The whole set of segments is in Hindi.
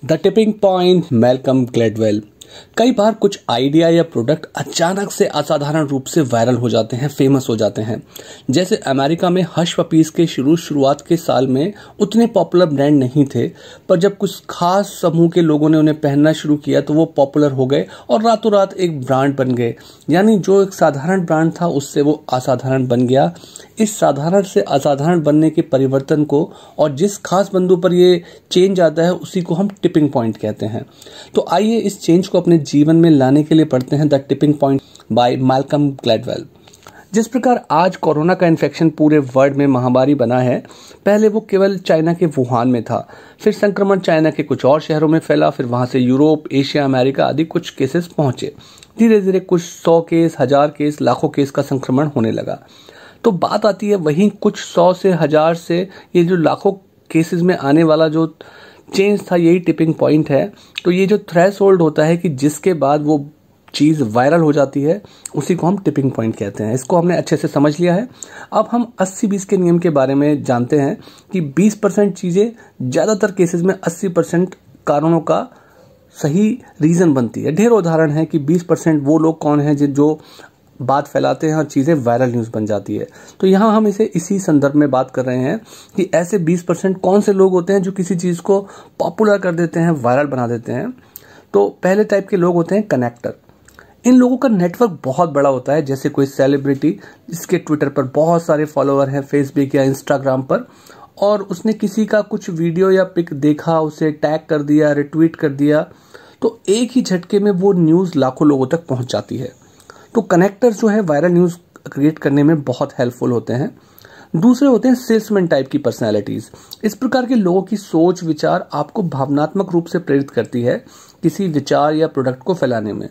The Tipping Point, Malcolm Gladwell. कई बार कुछ आइडिया या प्रोडक्ट अचानक से असाधारण रूप से वायरल हो जाते हैं फेमस हो जाते हैं जैसे अमेरिका में हश पपीज के शुरू शुरुआत के साल में उतने पॉपुलर ब्रांड नहीं थे पर जब कुछ खास समूह के लोगों ने उन्हें पहनना शुरू किया तो वो पॉपुलर हो गए और रातों रात एक ब्रांड बन गए यानी जो एक साधारण ब्रांड था उससे वो असाधारण बन गया इस साधारण से असाधारण बनने के परिवर्तन को और जिस खास बंधु पर ये चेंज आता है उसी को हम टिपिंग पॉइंट कहते हैं तो आइए इस चेंज को अपने जीवन में लाने के लिए पढ़ते हैं the tipping point by Malcolm Gladwell जिस प्रकार आज कोरोना का इन्फेक्शन पूरे वर्ल्ड में महामारी बना है पहले वो केवल चाइना के वुहान में था फिर संक्रमण चाइना के कुछ और शहरों में फैला फिर वहाँ से यूरोप एशिया अमेरिका आदि कुछ केसेस पहुंचे धीरे धीरे कुछ सौ केस हजार केस लाखों केस का संक्रमण होने लगा तो बात आती है वहीं कुछ सौ से हजार से ये जो लाखों केसेस में आने वाला जो चेंज था यही टिपिंग पॉइंट है तो ये जो थ्रेस होल्ड होता है कि जिसके बाद वो चीज़ वायरल हो जाती है उसी को हम टिपिंग पॉइंट कहते हैं इसको हमने अच्छे से समझ लिया है अब हम 80 बीस के नियम के बारे में जानते हैं कि 20 परसेंट चीज़ें ज़्यादातर केसेस में 80 परसेंट कारणों का सही रीज़न बनती है ढेर उदाहरण है कि 20 परसेंट वो लोग कौन हैं जो बात फैलाते हैं और चीज़ें वायरल न्यूज़ बन जाती है तो यहाँ हम इसे इसी संदर्भ में बात कर रहे हैं कि ऐसे 20 परसेंट कौन से लोग होते हैं जो किसी चीज़ को पॉपुलर कर देते हैं वायरल बना देते हैं तो पहले टाइप के लोग होते हैं कनेक्टर इन लोगों का नेटवर्क बहुत बड़ा होता है जैसे कोई सेलिब्रिटी जिसके ट्विटर पर बहुत सारे फॉलोअर हैं फेसबुक या इंस्टाग्राम पर और उसने किसी का कुछ वीडियो या पिक देखा उसे टैग कर दिया रिट्वीट कर दिया तो एक ही झटके में वो न्यूज़ लाखों लोगों तक पहुंच जाती है तो कनेक्टर जो है वायरल न्यूज़ क्रिएट करने में बहुत हेल्पफुल होते हैं दूसरे होते हैं सेल्समैन टाइप की पर्सनैलिटीज इस प्रकार के लोगों की सोच विचार आपको भावनात्मक रूप से प्रेरित करती है किसी विचार या प्रोडक्ट को फैलाने में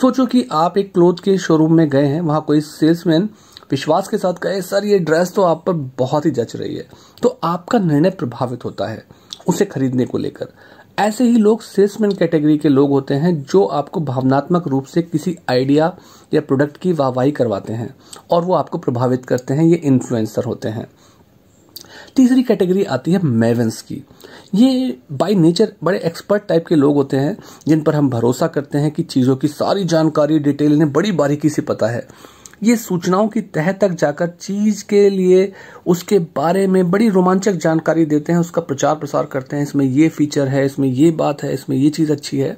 सोचो कि आप एक क्लोथ के शोरूम में गए हैं वहां कोई सेल्समैन विश्वास के साथ कहे सर ये ड्रेस तो आप पर बहुत ही जच रही है तो आपका निर्णय प्रभावित होता है उसे खरीदने को लेकर ऐसे ही लोग सेल्समैन कैटेगरी के लोग होते हैं जो आपको भावनात्मक रूप से किसी आइडिया या प्रोडक्ट की वाहवाही करवाते हैं और वो आपको प्रभावित करते हैं ये इन्फ्लुएंसर होते हैं तीसरी कैटेगरी आती है मेवेंस की ये बाय नेचर बड़े एक्सपर्ट टाइप के लोग होते हैं जिन पर हम भरोसा करते हैं कि चीज़ों की सारी जानकारी डिटेल ने बड़ी बारीकी से पता है ये सूचनाओं की तह तक जाकर चीज के लिए उसके बारे में बड़ी रोमांचक जानकारी देते हैं उसका प्रचार प्रसार करते हैं इसमें ये फीचर है इसमें ये बात है इसमें ये चीज अच्छी है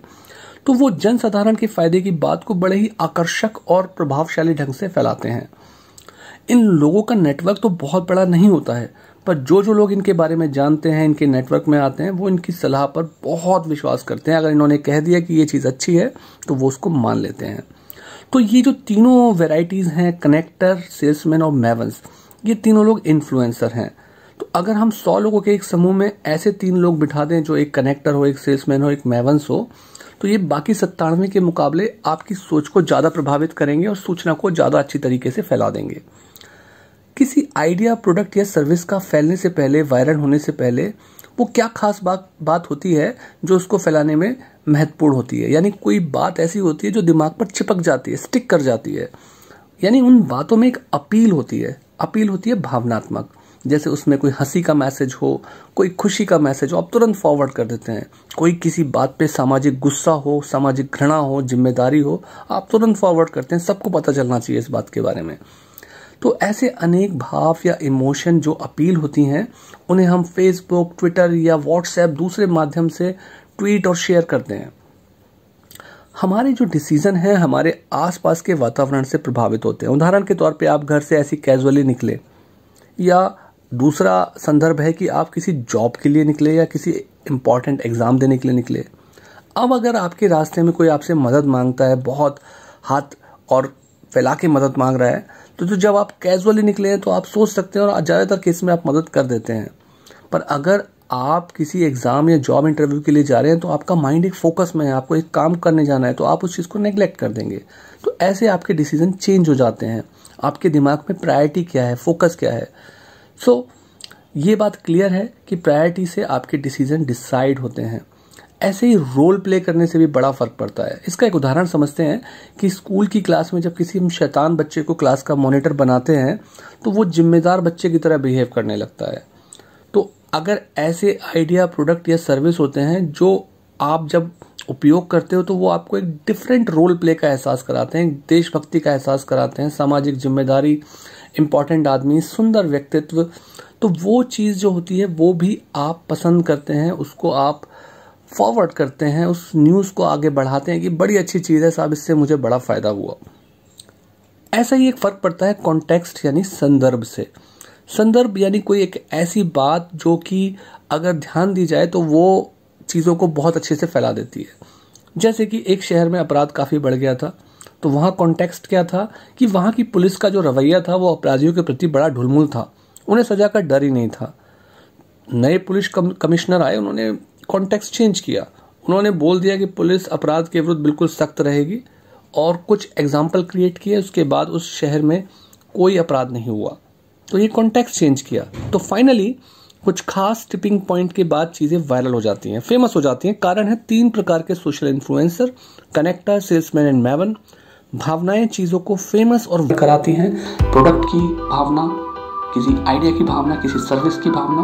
तो वो जनसाधारण के फायदे की बात को बड़े ही आकर्षक और प्रभावशाली ढंग से फैलाते हैं इन लोगों का नेटवर्क तो बहुत बड़ा नहीं होता है पर जो जो लोग इनके बारे में जानते हैं इनके नेटवर्क में आते हैं वो इनकी सलाह पर बहुत विश्वास करते हैं अगर इन्होंने कह दिया कि ये चीज़ अच्छी है तो वो उसको मान लेते हैं तो ये जो तीनों वेराइटीज़ हैं कनेक्टर सेल्समैन और मेवल्स ये तीनों लोग इन्फ्लुएंसर हैं तो अगर हम सौ लोगों के एक समूह में ऐसे तीन लोग बिठा दें जो एक कनेक्टर हो एक सेल्समैन हो एक मेवंस हो तो ये बाकी सत्तानवे के मुकाबले आपकी सोच को ज़्यादा प्रभावित करेंगे और सूचना को ज़्यादा अच्छी तरीके से फैला देंगे किसी आइडिया प्रोडक्ट या सर्विस का फैलने से पहले वायरल होने से पहले वो क्या खास बात बात होती है जो उसको फैलाने में महत्वपूर्ण होती है यानी कोई बात ऐसी होती है जो दिमाग पर चिपक जाती है स्टिक कर जाती है यानी उन बातों में एक अपील होती है अपील होती है भावनात्मक जैसे उसमें कोई हंसी का मैसेज हो कोई खुशी का मैसेज हो आप तुरंत फॉरवर्ड कर देते हैं कोई किसी बात पे सामाजिक गुस्सा हो सामाजिक घृणा हो जिम्मेदारी हो आप तुरंत फॉरवर्ड करते हैं सबको पता चलना चाहिए इस बात के बारे में तो ऐसे अनेक भाव या इमोशन जो अपील होती हैं उन्हें हम फेसबुक ट्विटर या व्हाट्सएप दूसरे माध्यम से ट्वीट और शेयर करते हैं हमारे जो डिसीजन है हमारे आसपास के वातावरण से प्रभावित होते हैं उदाहरण के तौर पे आप घर से ऐसी कैजुअली निकले या दूसरा संदर्भ है कि आप किसी जॉब के लिए निकले या किसी इम्पॉर्टेंट एग्ज़ाम देने के लिए निकले अब अगर आपके रास्ते में कोई आपसे मदद मांगता है बहुत हाथ और फैला के मदद मांग रहा है तो जो जब आप कैजुअली निकले हैं तो आप सोच सकते हैं और ज़्यादातर केस में आप मदद कर देते हैं पर अगर आप किसी एग्ज़ाम या जॉब इंटरव्यू के लिए जा रहे हैं तो आपका माइंड एक फोकस में है आपको एक काम करने जाना है तो आप उस चीज़ को नेग्लेक्ट कर देंगे तो ऐसे आपके डिसीजन चेंज हो जाते हैं आपके दिमाग में प्रायोरिटी क्या है फोकस क्या है सो so, ये बात क्लियर है कि प्रायोरिटी से आपके डिसीजन डिसाइड होते हैं ऐसे ही रोल प्ले करने से भी बड़ा फर्क पड़ता है इसका एक उदाहरण समझते हैं कि स्कूल की क्लास में जब किसी हम शैतान बच्चे को क्लास का मॉनिटर बनाते हैं तो वो जिम्मेदार बच्चे की तरह बिहेव करने लगता है अगर ऐसे आइडिया प्रोडक्ट या सर्विस होते हैं जो आप जब उपयोग करते हो तो वो आपको एक डिफरेंट रोल प्ले का एहसास कराते हैं देशभक्ति का एहसास कराते हैं सामाजिक जिम्मेदारी इम्पॉर्टेंट आदमी सुंदर व्यक्तित्व तो वो चीज़ जो होती है वो भी आप पसंद करते हैं उसको आप फॉरवर्ड करते हैं उस न्यूज़ को आगे बढ़ाते हैं कि बड़ी अच्छी चीज़ है साहब इससे मुझे बड़ा फ़ायदा हुआ ऐसा ही एक फ़र्क पड़ता है कॉन्टेक्स्ट यानी संदर्भ से संदर्भ यानी कोई एक ऐसी बात जो कि अगर ध्यान दी जाए तो वो चीज़ों को बहुत अच्छे से फैला देती है जैसे कि एक शहर में अपराध काफ़ी बढ़ गया था तो वहाँ कॉन्टेक्स्ट क्या था कि वहाँ की पुलिस का जो रवैया था वो अपराधियों के प्रति बड़ा ढुलमुल था उन्हें सजा का डर ही नहीं था नए पुलिस कम, कमिश्नर आए उन्होंने कॉन्टेक्स्ट चेंज किया उन्होंने बोल दिया कि पुलिस अपराध के विरुद्ध बिल्कुल सख्त रहेगी और कुछ एग्जाम्पल क्रिएट किए उसके बाद उस शहर में कोई अपराध नहीं हुआ तो ये कॉन्टेक्स चेंज किया तो फाइनली कुछ खास टिपिंग पॉइंट के बाद चीज़ें वायरल हो जाती हैं फेमस हो जाती हैं कारण है तीन प्रकार के social influencer connector salesman and maven भावनाएं चीज़ों को फेमस और कराती हैं प्रोडक्ट की भावना किसी आइडिया की भावना किसी सर्विस की भावना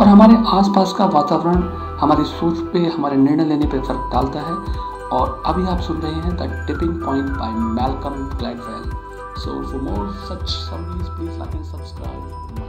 और हमारे आसपास का वातावरण हमारी सोच पे हमारे निर्णय लेने पे फर्क डालता है और अभी आप सुन रहे हैं the tipping point by Malcolm Gladwell So for more such summaries, please like and subscribe.